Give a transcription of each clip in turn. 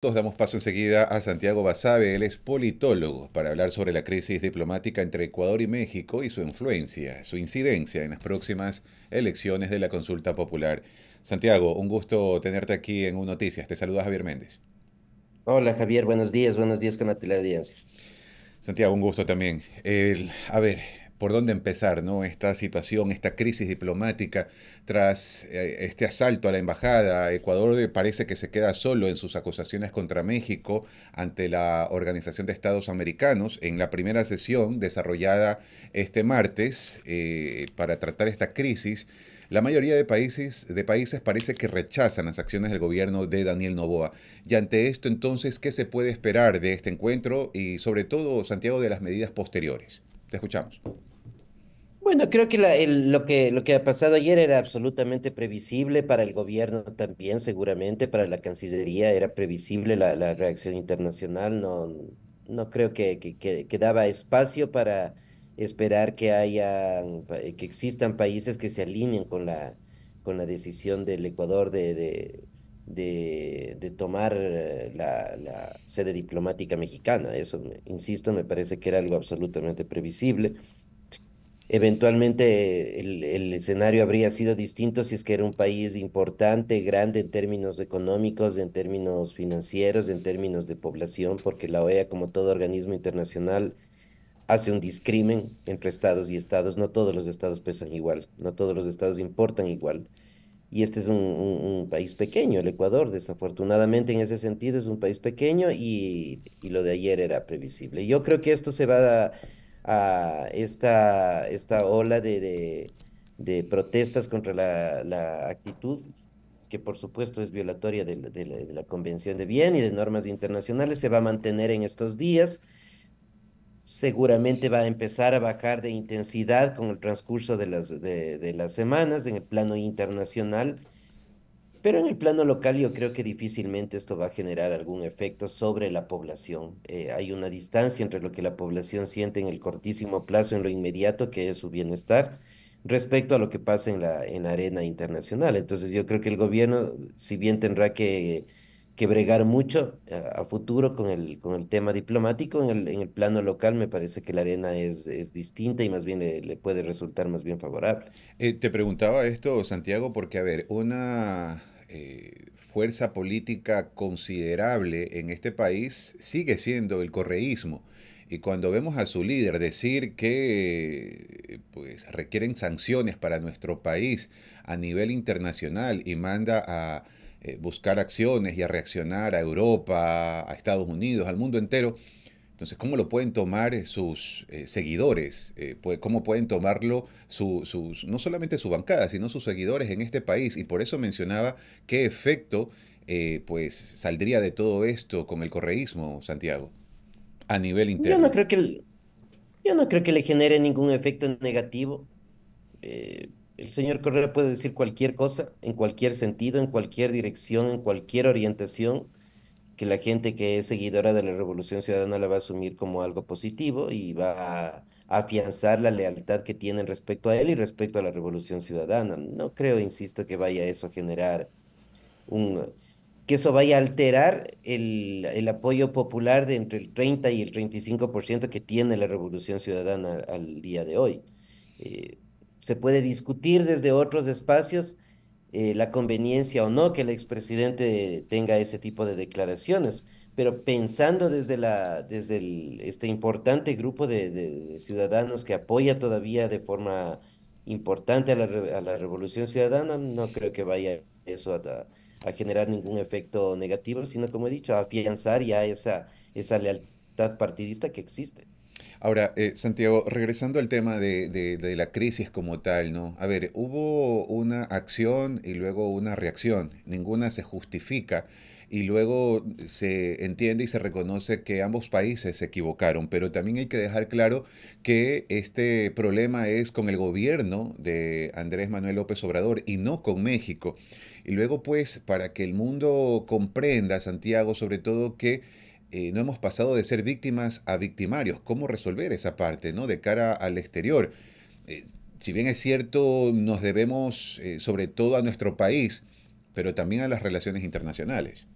Todos damos paso enseguida a Santiago Basabe, él es politólogo, para hablar sobre la crisis diplomática entre Ecuador y México y su influencia, su incidencia en las próximas elecciones de la consulta popular. Santiago, un gusto tenerte aquí en Un Noticias. Te saluda Javier Méndez. Hola Javier, buenos días, buenos días con la teleaudiencia. Santiago, un gusto también. a ver, por dónde empezar, ¿no? Esta situación, esta crisis diplomática tras eh, este asalto a la embajada, Ecuador parece que se queda solo en sus acusaciones contra México ante la Organización de Estados Americanos en la primera sesión desarrollada este martes eh, para tratar esta crisis. La mayoría de países, de países parece que rechazan las acciones del gobierno de Daniel Novoa. Y ante esto, entonces, ¿qué se puede esperar de este encuentro y sobre todo, Santiago, de las medidas posteriores? Te escuchamos. Bueno, creo que, lo que lo que ha pasado ayer era absolutamente previsible para el gobierno también, seguramente, para la Cancillería era previsible la, la reacción internacional, no, no creo que, que, daba espacio para esperar que haya, eh, que existan países que se alineen con la, con la decisión del Ecuador de, de, de, tomar eh, la, la sede diplomática mexicana. Eso, insisto, me parece que era algo absolutamente previsible. Eventualmente el, escenario habría sido distinto si es que era un país importante, grande en términos económicos, en términos financieros, en términos de población, porque la OEA, como todo organismo internacional, hace un discrimen entre estados y estados. No todos los estados pesan igual, no todos los estados importan igual. Y este es un, país pequeño, el Ecuador, desafortunadamente en ese sentido es un país pequeño y, y lo de ayer era previsible. Yo creo que esto se va a a esta, esta ola de, protestas contra la, actitud, que por supuesto es violatoria de la, Convención de Bien y de normas internacionales, se va a mantener en estos días. Seguramente va a empezar a bajar de intensidad con el transcurso de las, de las semanas en el plano internacional pero en el plano local yo creo que difícilmente esto va a generar algún efecto sobre la población. Eh, hay una distancia entre lo que la población siente en el cortísimo plazo, en lo inmediato, que es su bienestar, respecto a lo que pasa en la, en arena internacional. Entonces yo creo que el gobierno, si bien tendrá que que bregar mucho eh, a, futuro con el, con el tema diplomático. En el, plano local me parece que la arena es, distinta y más bien le, puede resultar más bien favorable. Eh, te preguntaba esto, Santiago, porque, a ver, una eh, fuerza política considerable en este país sigue siendo el correísmo. Y cuando vemos a su líder decir que pues, requieren sanciones para nuestro país a nivel internacional y manda a eh, buscar acciones y a reaccionar a Europa, a Estados Unidos, al mundo entero. Entonces, ¿cómo lo pueden tomar eh, sus eh, seguidores? ¿Cómo pueden tomarlo sus, no solamente su bancada, sino sus seguidores en este país? Y por eso mencionaba qué efecto pues, saldría de todo esto con el correísmo, Santiago, a nivel interno. Yo no creo que, yo no creo que le genere ningún efecto negativo. El señor Correa puede decir cualquier cosa, en cualquier sentido, en cualquier dirección, en cualquier orientación, que la gente que es seguidora de la Revolución Ciudadana la va a asumir como algo positivo y va a afianzar la lealtad que tienen respecto a él y respecto a la Revolución Ciudadana. No creo, insisto, que vaya eso a generar un que eso vaya a alterar el, el apoyo popular de entre el 30 y el 35% que tiene la Revolución Ciudadana al día de hoy. Eh, se puede discutir desde otros espacios eh, la conveniencia o no que el expresidente tenga ese tipo de declaraciones, pero pensando desde, la, desde este importante grupo de, ciudadanos que apoya todavía de forma importante a la, revolución ciudadana, no creo que vaya eso a, generar ningún efecto negativo, sino como he dicho, a afianzar ya esa, esa lealtad partidista que existe. Ahora, eh, Santiago, regresando al tema de, de, la crisis como tal, ¿no? A ver, hubo una acción y luego una reacción, ninguna se justifica y luego se entiende y se reconoce que ambos países se equivocaron, pero también hay que dejar claro que este problema es con el gobierno de Andrés Manuel López Obrador y no con México. Y luego, pues, para que el mundo comprenda, Santiago, sobre todo que eh, no hemos pasado de ser víctimas a victimarios. ¿Cómo resolver esa parte ¿no? de cara al exterior? Eh, si bien es cierto, nos debemos eh, sobre todo a nuestro país, pero también a las relaciones internacionales.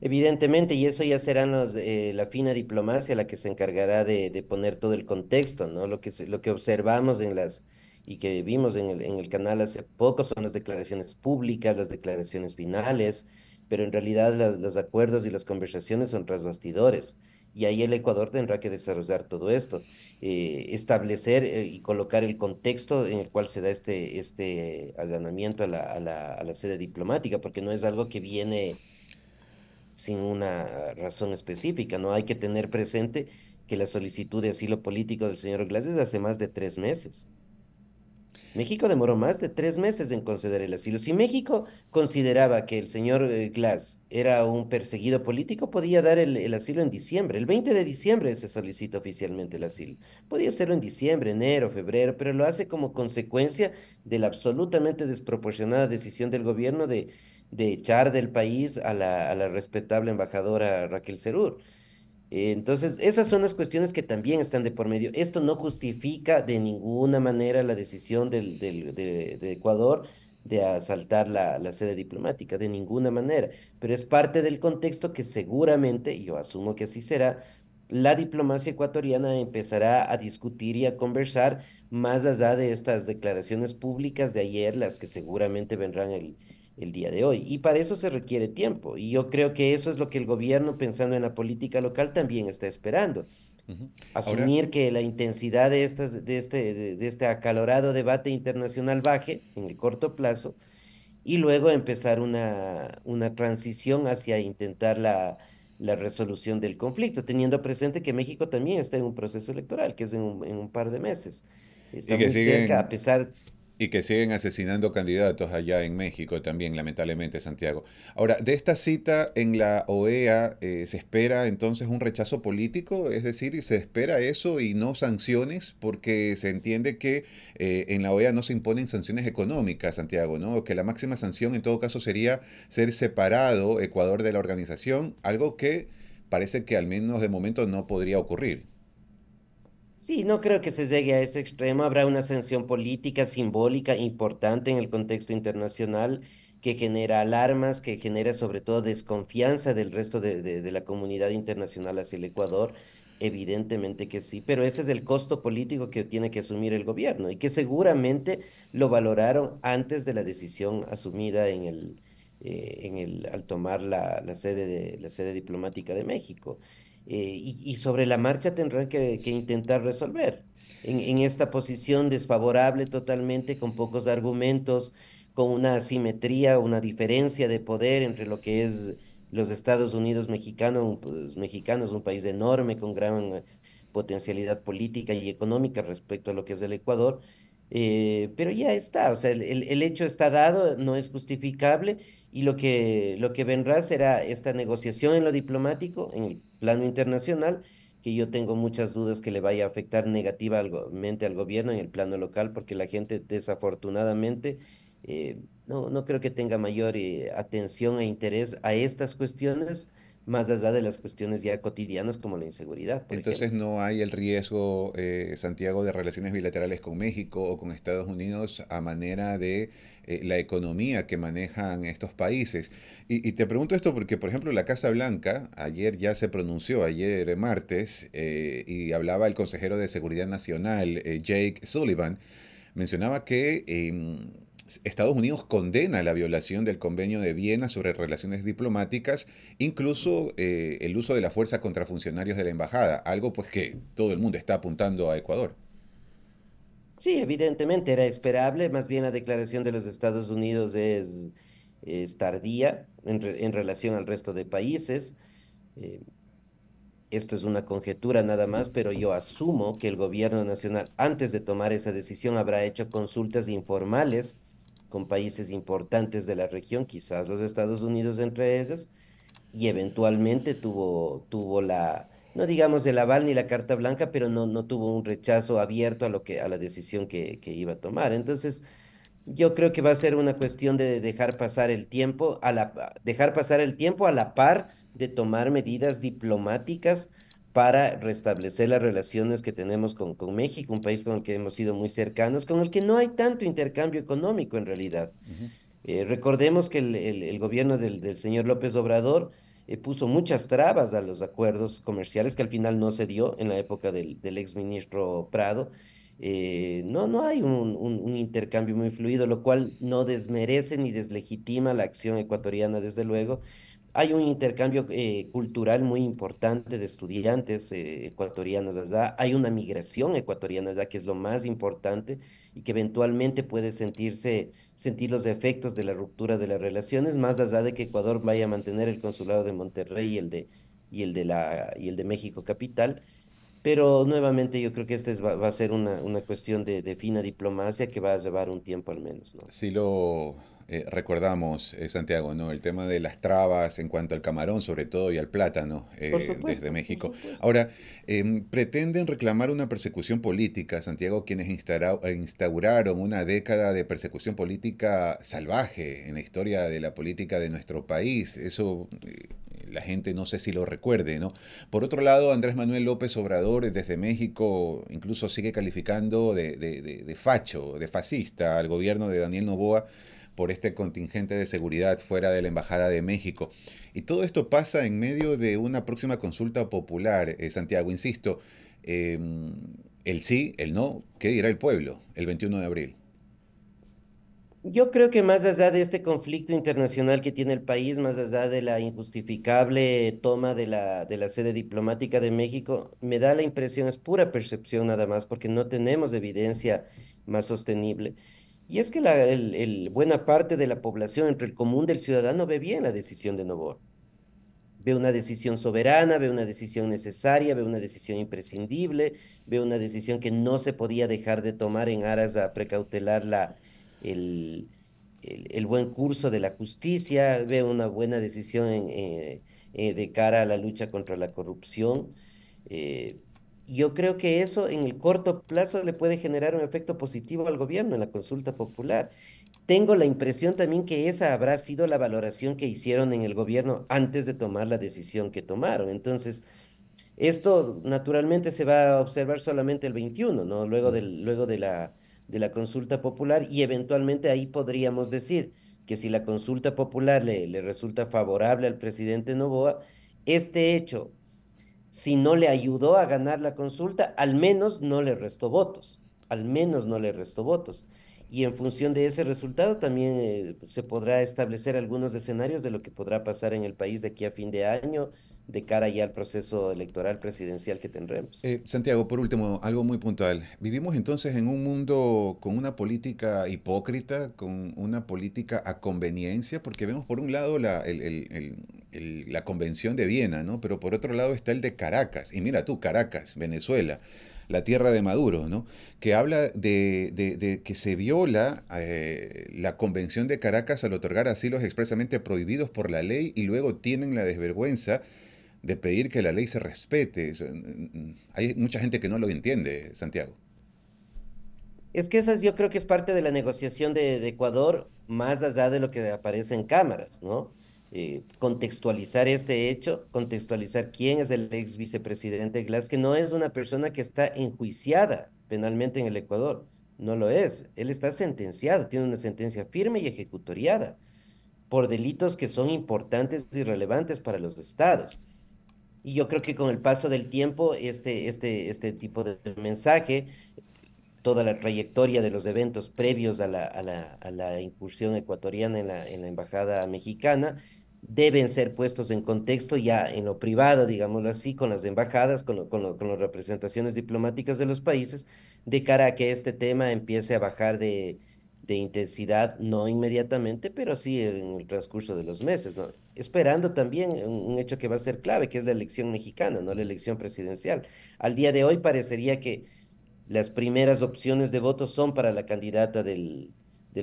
Evidentemente, y eso ya será la fina diplomacia la que se encargará de, poner todo el contexto, ¿no? Lo que, lo que observamos en las y que vimos en el, en el canal hace poco son las declaraciones públicas, las declaraciones finales, pero en realidad los acuerdos y las conversaciones son trasbastidores, Y ahí el Ecuador tendrá que desarrollar todo esto, eh, establecer eh, y colocar el contexto en el cual se da este, este allanamiento a la, a, la, a la sede diplomática, porque no es algo que viene sin una razón específica, ¿no? Hay que tener presente que la solicitud de asilo político del señor Glass hace más de tres meses. México demoró más de tres meses en conceder el asilo. Si México consideraba que el señor eh, Glass era un perseguido político, podía dar el, asilo en diciembre. El 20 de diciembre se solicita oficialmente el asilo. Podía hacerlo en diciembre, enero, febrero, pero lo hace como consecuencia de la absolutamente desproporcionada decisión del gobierno de, echar del país a la, a la respetable embajadora Raquel Cerur. Entonces, esas son las cuestiones que también están de por medio. Esto no justifica de ninguna manera la decisión del, de, Ecuador de asaltar la, sede diplomática, de ninguna manera, pero es parte del contexto que seguramente, yo asumo que así será, la diplomacia ecuatoriana empezará a discutir y a conversar más allá de estas declaraciones públicas de ayer, las que seguramente vendrán el, el día de hoy. Y para eso se requiere tiempo. Y yo creo que eso es lo que el gobierno, pensando en la política local, también está esperando. Asumir que la intensidad de, estas, de, este, de, este acalorado debate internacional baje en el corto plazo y luego empezar una, una transición hacia intentar la, la resolución del conflicto, teniendo presente que México también está en un proceso electoral, que es en un, par de meses. y que a pesar y que siguen asesinando candidatos allá en México también, lamentablemente, Santiago. Ahora, de esta cita en la OEA, eh, ¿se espera entonces un rechazo político? Es decir, ¿se espera eso y no sanciones? Porque se entiende que eh, en la OEA no se imponen sanciones económicas, Santiago, ¿no? Que la máxima sanción en todo caso sería ser separado Ecuador de la organización, algo que parece que al menos de momento no podría ocurrir. Sí, no creo que se llegue a ese extremo. Habrá una ascensión política simbólica importante en el contexto internacional que genera alarmas, que genera sobre todo desconfianza del resto de, la comunidad internacional hacia el Ecuador. Evidentemente que sí, pero ese es el costo político que tiene que asumir el gobierno y que seguramente lo valoraron antes de la decisión asumida en el, eh, en el al tomar la, la, sede de, la sede diplomática de México. Eh, y, sobre la marcha tendrán que, intentar resolver. En, esta posición desfavorable totalmente, con pocos argumentos, con una asimetría, una diferencia de poder entre lo que es los Estados Unidos mexicanos, pues, un país enorme con gran eh, potencialidad política y económica respecto a lo que es el Ecuador, eh, pero ya está, o sea, el, el, hecho está dado, no es justificable y lo que, lo que vendrá será esta negociación en lo diplomático, en el plano internacional, que yo tengo muchas dudas que le vaya a afectar negativamente al gobierno en el plano local, porque la gente desafortunadamente eh, no, no creo que tenga mayor eh, atención e interés a estas cuestiones más allá de las cuestiones ya cotidianas como la inseguridad. Entonces no hay el riesgo, eh, Santiago, de relaciones bilaterales con México o con Estados Unidos a manera de eh, la economía que manejan estos países. Y, te pregunto esto porque, por ejemplo, la Casa Blanca ayer ya se pronunció, ayer martes, eh, y hablaba el consejero de Seguridad Nacional, Jake Sullivan, mencionaba que Estados Unidos condena la violación del Convenio de Viena sobre relaciones diplomáticas, incluso eh, el uso de la fuerza contra funcionarios de la embajada, algo pues que todo el mundo está apuntando a Ecuador. Sí, evidentemente era esperable, más bien la declaración de los Estados Unidos es, tardía en, relación al resto de países. Eh, esto es una conjetura nada más, pero yo asumo que el gobierno nacional, antes de tomar esa decisión, habrá hecho consultas informales con países importantes de la región, quizás los Estados Unidos entre esas, y eventualmente tuvo, tuvo la, no digamos el aval ni la carta blanca, pero no, no tuvo un rechazo abierto a, lo que, a la decisión que, que iba a tomar. Entonces, yo creo que va a ser una cuestión de dejar pasar el tiempo, a la, dejar pasar el tiempo a la par de tomar medidas diplomáticas para restablecer las relaciones que tenemos con, México, un país con el que hemos sido muy cercanos, con el que no hay tanto intercambio económico en realidad. Eh, recordemos que el, gobierno del, señor López Obrador eh, puso muchas trabas a los acuerdos comerciales que al final no se dio en la época del, del exministro Prado. Eh, no, no hay un intercambio muy fluido, lo cual no desmerece ni deslegitima la acción ecuatoriana, desde luego. Hay un intercambio eh, cultural muy importante de estudiantes eh, ecuatorianos allá, hay una migración ecuatoriana allá que es lo más importante y que eventualmente puede sentirse, sentir los efectos de la ruptura de las relaciones, más allá de que Ecuador vaya a mantener el consulado de Monterrey y el de, y el de, la, y el de México Capital. Pero nuevamente yo creo que esta va, a ser una, una cuestión de, fina diplomacia que va a llevar un tiempo al menos. ¿no? Si lo eh, recordamos, eh, Santiago, ¿no? El tema de las trabas en cuanto al camarón, sobre todo, y al plátano eh, desde México. Ahora, em, pretenden reclamar una persecución política, Santiago, quienes instauraron una década de persecución política salvaje en la historia de la política de nuestro país. Eso la gente no sé si lo recuerde, ¿no? Por otro lado, Andrés Manuel López Obrador desde México incluso sigue calificando de, de, de, de facho, de fascista al gobierno de Daniel Novoa por este contingente de seguridad fuera de la Embajada de México. Y todo esto pasa en medio de una próxima consulta popular, eh, Santiago, insisto, em, el sí, el no, ¿qué dirá el pueblo el 21 de abril? Yo creo que más allá de este conflicto internacional que tiene el país, más allá de la injustificable toma de la, de la sede diplomática de México, me da la impresión, es pura percepción nada más, porque no tenemos evidencia más sostenible y es que la el, buena parte de la población, entre el común del ciudadano, ve bien la decisión de Novor. Ve una decisión soberana, ve una decisión necesaria, ve una decisión imprescindible, ve una decisión que no se podía dejar de tomar en aras a precautelar la, el, el, buen curso de la justicia, ve una buena decisión eh, eh, de cara a la lucha contra la corrupción. Eh, yo creo que eso en el corto plazo le puede generar un efecto positivo al gobierno en la consulta popular. Tengo la impresión también que esa habrá sido la valoración que hicieron en el gobierno antes de tomar la decisión que tomaron. Entonces, esto naturalmente se va a observar solamente el 21, ¿no? Luego, del, luego de, la, de la consulta popular y eventualmente ahí podríamos decir que si la consulta popular le, le resulta favorable al presidente Novoa, este hecho si no le ayudó a ganar la consulta, al menos no le restó votos, al menos no le restó votos. Y en función de ese resultado también eh, se podrá establecer algunos escenarios de lo que podrá pasar en el país de aquí a fin de año, de cara ya al proceso electoral presidencial que tendremos. Eh, Santiago, por último, algo muy puntual. Vivimos entonces en un mundo con una política hipócrita, con una política a conveniencia, porque vemos por un lado la, Convención de Viena, ¿no? pero por otro lado está el de Caracas. Y mira tú, Caracas, Venezuela la tierra de Maduro, ¿no? que habla de, que se viola eh, la Convención de Caracas al otorgar asilos expresamente prohibidos por la ley y luego tienen la desvergüenza de pedir que la ley se respete. Mm, mm, mm, hay mucha gente que no lo entiende, Santiago. Es que esa, yo creo que es parte de la negociación de, Ecuador, más allá de lo que aparece en cámaras, ¿no? Eh, contextualizar este hecho, contextualizar quién es el ex vicepresidente Glass, que no es una persona que está enjuiciada penalmente en el Ecuador, no lo es, él está sentenciado, tiene una sentencia firme y ejecutoriada por delitos que son importantes y relevantes para los estados. Y yo creo que con el paso del tiempo, este, este, este tipo de mensaje, toda la trayectoria de los eventos previos a la, a la, incursión ecuatoriana en la, en la Embajada Mexicana, deben ser puestos en contexto ya en lo privado, digámoslo así, con las embajadas, con, con, con, las representaciones diplomáticas de los países, de cara a que este tema empiece a bajar de, de intensidad, no inmediatamente, pero sí en el transcurso de los meses, Esperando también un hecho que va a ser clave, que es la elección mexicana, ¿no? La elección presidencial. Al día de hoy parecería que las primeras opciones de voto son para la candidata del,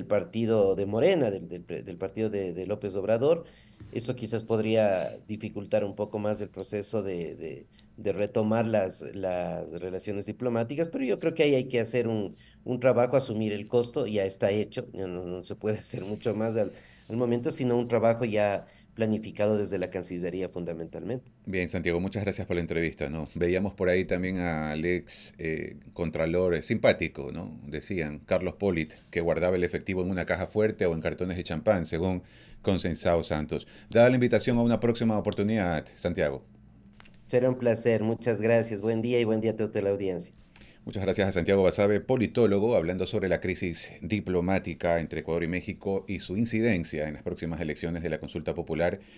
partido de Morena, del, partido de, López Obrador. Eso quizás podría dificultar un poco más el proceso de de retomar las, las relaciones diplomáticas, pero yo creo que ahí hay que hacer un, trabajo, asumir el costo, ya está hecho, no, se puede hacer mucho más al, momento, sino un trabajo ya planificado desde la Cancillería fundamentalmente. Bien, Santiago, muchas gracias por la entrevista. ¿no? Veíamos por ahí también al ex eh, Contralor eh, simpático, ¿no? decían, Carlos Polit, que guardaba el efectivo en una caja fuerte o en cartones de champán, según consensado Santos. Dada la invitación a una próxima oportunidad, Santiago. Será un placer, muchas gracias. Buen día y buen día a toda la audiencia. Muchas gracias a Santiago Basabe, politólogo, hablando sobre la crisis diplomática entre Ecuador y México y su incidencia en las próximas elecciones de la consulta popular.